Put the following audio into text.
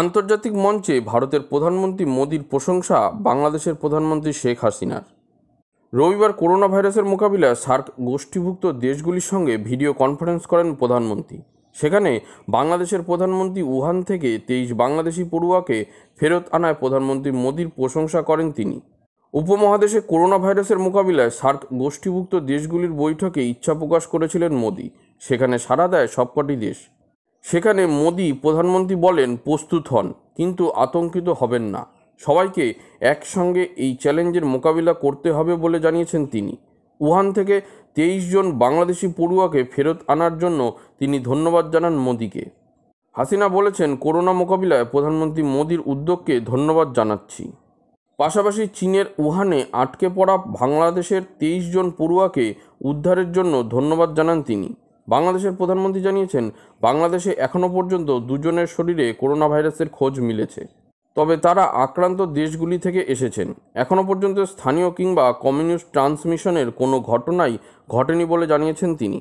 আন্তর্জাতিক মঞ্চে ভারতের প্রধানমন্ত্রী মোদীর প্রশংসা বাংলাদেশের প্রধানমন্ত্রী শেখ হাসিনার রবিবার করোনা ভাইরাসের মোকাবিলায় সার্ক গোষ্ঠীভুক্ত দেশগুলির সঙ্গে ভিডিও কনফারেন্স করেন প্রধানমন্ত্রী সেখানে বাংলাদেশের প্রধানমন্ত্রী উহান থেকে তেইশ বাংলাদেশি পড়ুয়াকে ফেরত আনায় প্রধানমন্ত্রী মোদীর প্রশংসা করেন তিনি উপমহাদেশে করোনা ভাইরাসের মোকাবিলায় সার্ক গোষ্ঠীভুক্ত দেশগুলির বৈঠকে ইচ্ছা প্রকাশ করেছিলেন মোদী সেখানে সাড়া দেয় সবকটি দেশ সেখানে মোদি প্রধানমন্ত্রী বলেন প্রস্তুত হন কিন্তু আতঙ্কিত হবেন না সবাইকে একসঙ্গে এই চ্যালেঞ্জের মোকাবিলা করতে হবে বলে জানিয়েছেন তিনি উহান থেকে তেইশ জন বাংলাদেশি পড়ুয়াকে ফেরত আনার জন্য তিনি ধন্যবাদ জানান মোদিকে হাসিনা বলেছেন করোনা মোকাবিলায় প্রধানমন্ত্রী মোদির উদ্যোগকে ধন্যবাদ জানাচ্ছি পাশাপাশি চীনের উহানে আটকে পড়া বাংলাদেশের তেইশ জন পড়ুয়াকে উদ্ধারের জন্য ধন্যবাদ জানান তিনি বাংলাদেশের প্রধানমন্ত্রী জানিয়েছেন বাংলাদেশে এখনও পর্যন্ত দুজনের শরীরে করোনা ভাইরাসের খোঁজ মিলেছে তবে তারা আক্রান্ত দেশগুলি থেকে এসেছেন এখনও পর্যন্ত স্থানীয় কিংবা কমিউনিস্ট ট্রান্সমিশনের কোনো ঘটনাই ঘটেনি বলে জানিয়েছেন তিনি